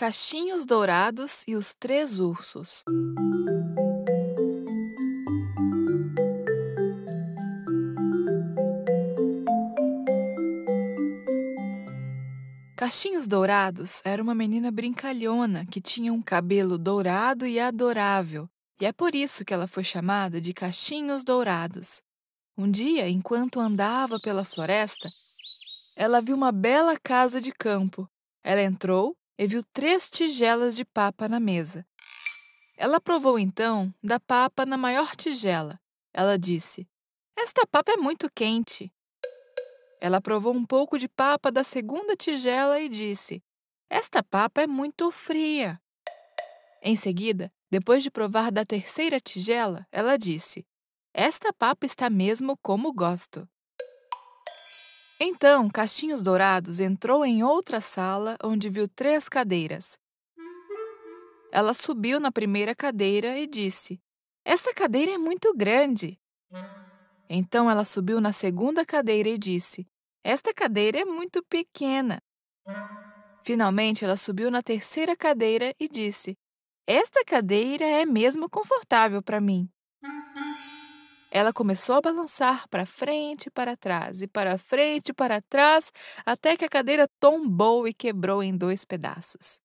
Cachinhos Dourados e os Três Ursos. Cachinhos Dourados era uma menina brincalhona que tinha um cabelo dourado e adorável, e é por isso que ela foi chamada de Cachinhos Dourados. Um dia, enquanto andava pela floresta, ela viu uma bela casa de campo. Ela entrou e viu três tigelas de papa na mesa. Ela provou então da papa na maior tigela. Ela disse: Esta papa é muito quente. Ela provou um pouco de papa da segunda tigela e disse: Esta papa é muito fria. Em seguida, depois de provar da terceira tigela, ela disse: Esta papa está mesmo como gosto. Então, Castinhos Dourados entrou em outra sala onde viu três cadeiras. Ela subiu na primeira cadeira e disse: Essa cadeira é muito grande. Então ela subiu na segunda cadeira e disse: Esta cadeira é muito pequena. Finalmente ela subiu na terceira cadeira e disse: Esta cadeira é mesmo confortável para mim. Ela começou a balançar para frente e para trás, e para frente e para trás, até que a cadeira tombou e quebrou em dois pedaços.